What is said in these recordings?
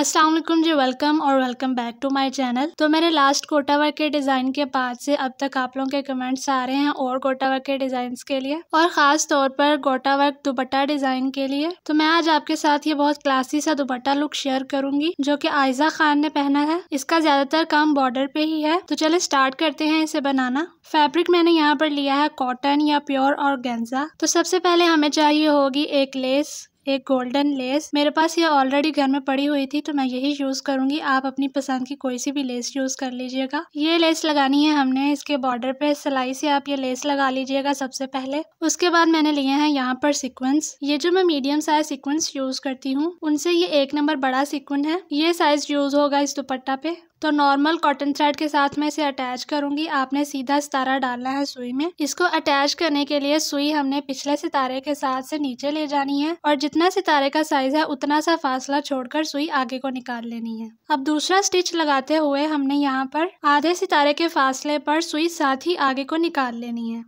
Aslam ji welcome और welcome back to my channel तो मेरे लास्ट कोटा वर्क के डिज़ाइन के बाद से अब तक आप लोगों के कमेंट्स आ रहे हैं और कोटा वर्क के डिज़ाइंस के लिए और ख़ास तौर पर कोटा वर्क दुपट्टा डिज़ाइन के लिए तो मैं आज आपके साथ ये बहुत क्लासी सा दुपट्टा लुक शेयर करूंगी जो कि आयजा खान ने पहना है इसका ज़्यादातर काम बॉर्डर पे ही है तो चले स्टार्ट करते हैं इसे बनाना फैब्रिक मैंने यहाँ पर लिया है कॉटन या प्योर और गेंजा तो सबसे पहले हमें चाहिए होगी एक लेस एक गोल्डन लेस मेरे पास ये ऑलरेडी घर में पड़ी हुई थी तो मैं यही यूज करूंगी आप अपनी पसंद की कोई सी भी लेस यूज कर लीजिएगा ये लेस लगानी है हमने इसके बॉर्डर पे सिलाई से आप ये लेस लगा लीजिएगा सबसे पहले उसके बाद मैंने लिए हैं यहाँ पर सिक्वेंस ये जो मैं मीडियम साइज सिक्वेंस यूज करती हूँ उनसे ये एक नंबर बड़ा सिक्वन है ये साइज यूज होगा इस दुपट्टा पे तो नॉर्मल कॉटन थ्रेड के साथ मैं इसे अटैच करूंगी आपने सीधा सितारा डालना है सुई में इसको अटैच करने के लिए सुई हमने पिछले सितारे के साथ से नीचे ले जानी है और जितना सितारे का साइज है उतना सा फासला छोड़कर सुई आगे को निकाल लेनी है अब दूसरा स्टिच लगाते हुए हमने यहाँ पर आधे सितारे के फासले पर सुई साथ ही आगे को निकाल लेनी है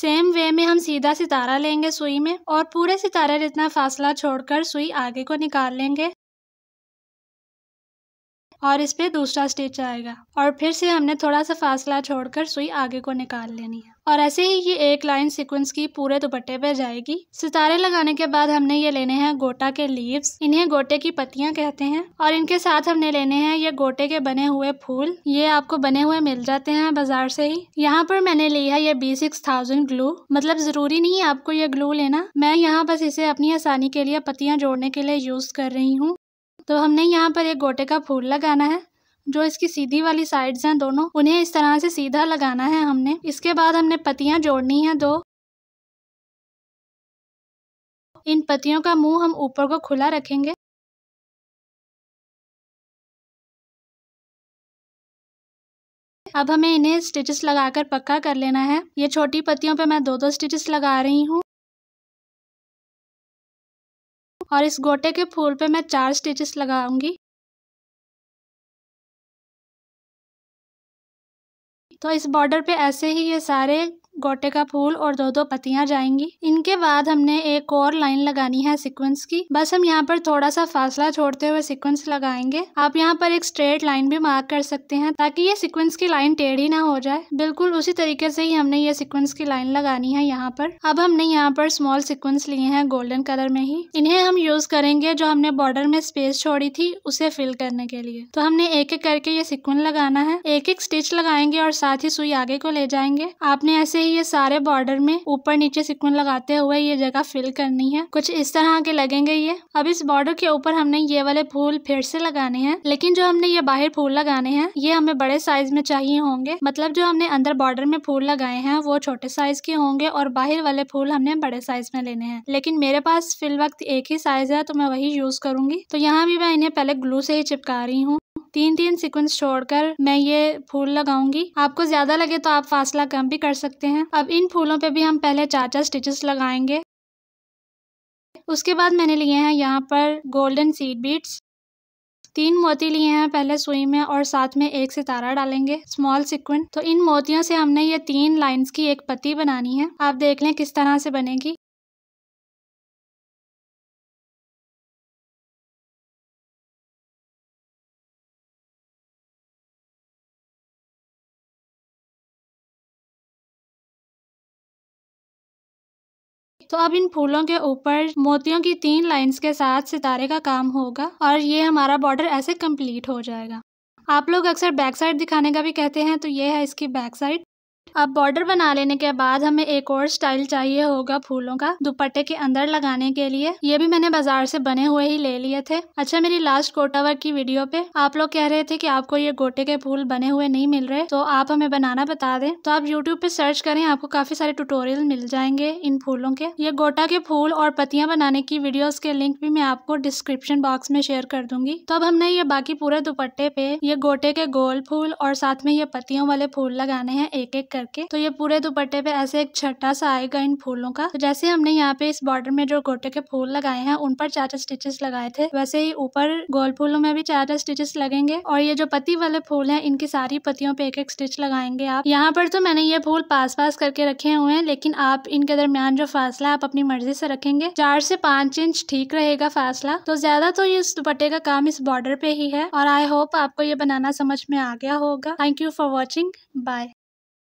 सेम वे में हम सीधा सितारा लेंगे सुई में और पूरे सितारे जितना फासला छोड़कर सुई आगे को निकाल लेंगे और इस पर दूसरा स्टिच आएगा और फिर से हमने थोड़ा सा फासला छोड़कर सुई आगे को निकाल लेनी है और ऐसे ही ये एक लाइन सीक्वेंस की पूरे दुपट्टे पे जाएगी सितारे लगाने के बाद हमने ये लेने हैं गोटा के लीव्स इन्हें गोटे की पत्तियां कहते हैं और इनके साथ हमने लेने हैं ये गोटे के बने हुए फूल ये आपको बने हुए मिल जाते हैं बाजार से ही यहाँ पर मैंने ली है ये बी सिक्स थाउजेंड ग्लू मतलब जरूरी नहीं आपको ये ग्लू लेना मैं यहाँ बस इसे अपनी आसानी के लिए पत्तियां जोड़ने के लिए यूज कर रही हूँ तो हमने यहाँ पर एक गोटे का फूल लगाना है जो इसकी सीधी वाली साइड्स हैं दोनों उन्हें इस तरह से सीधा लगाना है हमने इसके बाद हमने पतियाँ जोड़नी हैं दो इन पत्तियों का मुंह हम ऊपर को खुला रखेंगे अब हमें इन्हें स्टिचेस लगाकर पक्का कर लेना है ये छोटी पत्तियों पे मैं दो दो स्टिचेस लगा रही हूँ और इस गोटे के फूल पे मैं चार स्टिचेस लगाऊंगी तो इस बॉर्डर पे ऐसे ही ये सारे गोटे का फूल और दो दो पत्तियां जाएंगी इनके बाद हमने एक और लाइन लगानी है सीक्वेंस की बस हम यहाँ पर थोड़ा सा फासला छोड़ते हुए सीक्वेंस लगाएंगे आप यहाँ पर एक स्ट्रेट लाइन भी मार्क कर सकते हैं ताकि ये सीक्वेंस की लाइन टेढ़ी ना हो जाए बिल्कुल उसी तरीके से ही हमने ये सीक्वेंस की लाइन लगानी है यहाँ पर अब हमने यहाँ पर स्मॉल सिक्वेंस लिए हैं गोल्डन कलर में ही इन्हें हम यूज करेंगे जो हमने बॉर्डर में स्पेस छोड़ी थी उसे फिल करने के लिए तो हमने एक एक करके ये सिक्वेंस लगाना है एक एक स्टिच लगाएंगे और साथ ही सुई आगे को ले जाएंगे आपने ऐसे ही ये सारे बॉर्डर में ऊपर नीचे सिकवन लगाते हुए ये जगह फिल करनी है कुछ इस तरह के लगेंगे ये अब इस बॉर्डर के ऊपर हमने ये वाले फूल फिर से लगाने हैं लेकिन जो हमने ये बाहर फूल लगाने हैं ये हमें बड़े साइज में चाहिए होंगे मतलब जो हमने अंदर बॉर्डर में फूल लगाए हैं वो छोटे साइज के होंगे और बाहर वाले फूल हमने बड़े साइज में लेने हैं लेकिन मेरे पास फिल वक्त एक ही साइज है तो मैं वही यूज करूंगी तो यहाँ भी मैं इन्हें पहले ग्लू से ही चिपका रही हूँ तीन तीन सिक्वेंस छोड़कर मैं ये फूल लगाऊंगी आपको ज्यादा लगे तो आप फासला कम भी कर सकते हैं अब इन फूलों पे भी हम पहले चार चार स्टिचेस लगाएंगे उसके बाद मैंने लिए हैं यहाँ पर गोल्डन सीड बीट्स तीन मोती लिए हैं पहले सुई में और साथ में एक सितारा डालेंगे स्मॉल सिक्वेंस तो इन मोतियों से हमने ये तीन लाइंस की एक पत्ती बनानी है आप देख लें किस तरह से बनेगी तो अब इन फूलों के ऊपर मोतियों की तीन लाइंस के साथ सितारे का काम होगा और ये हमारा बॉर्डर ऐसे कंप्लीट हो जाएगा आप लोग अक्सर बैक साइड दिखाने का भी कहते हैं तो ये है इसकी बैक साइड अब बॉर्डर बना लेने के बाद हमें एक और स्टाइल चाहिए होगा फूलों का दुपट्टे के अंदर लगाने के लिए ये भी मैंने बाजार से बने हुए ही ले लिए थे अच्छा मेरी लास्ट गोटा वर्क की वीडियो पे आप लोग कह रहे थे कि आपको ये गोटे के फूल बने हुए नहीं मिल रहे तो आप हमें बनाना बता दें तो आप यूट्यूब पे सर्च करें आपको काफी सारे टूटोरियल मिल जाएंगे इन फूलों के ये गोटा के फूल और पत्तियां बनाने की वीडियो के लिंक भी मैं आपको डिस्क्रिप्शन बॉक्स में शेयर कर दूंगी तो अब हमने ये बाकी पूरे दुपट्टे पे ये गोटे के गोल फूल और साथ में ये पत्तियों वाले फूल लगाने हैं एक एक करके तो ये पूरे दुपट्टे पे ऐसे एक छट्टा सा आएगा इन फूलों का तो जैसे हमने यहाँ पे इस बॉर्डर में जो गोटे के फूल लगाए हैं उन पर चार चार स्टिचेस लगाए थे वैसे ही ऊपर गोल फूलों में भी चार चार स्टिचेस लगेंगे और ये जो पति वाले फूल है इनकी सारी पतियों पे एक एक स्टिच लगाएंगे आप यहाँ पर तो मैंने ये फूल पास पास करके रखे हुए हैं लेकिन आप इनके दरमियान जो फासला आप अपनी मर्जी से रखेंगे चार से पांच इंच ठीक रहेगा फासला तो ज्यादा तो ये इस दुपट्टे का काम इस बॉर्डर पे ही है और आई होप आपको ये बनाना समझ में आ गया होगा thank you for watching bye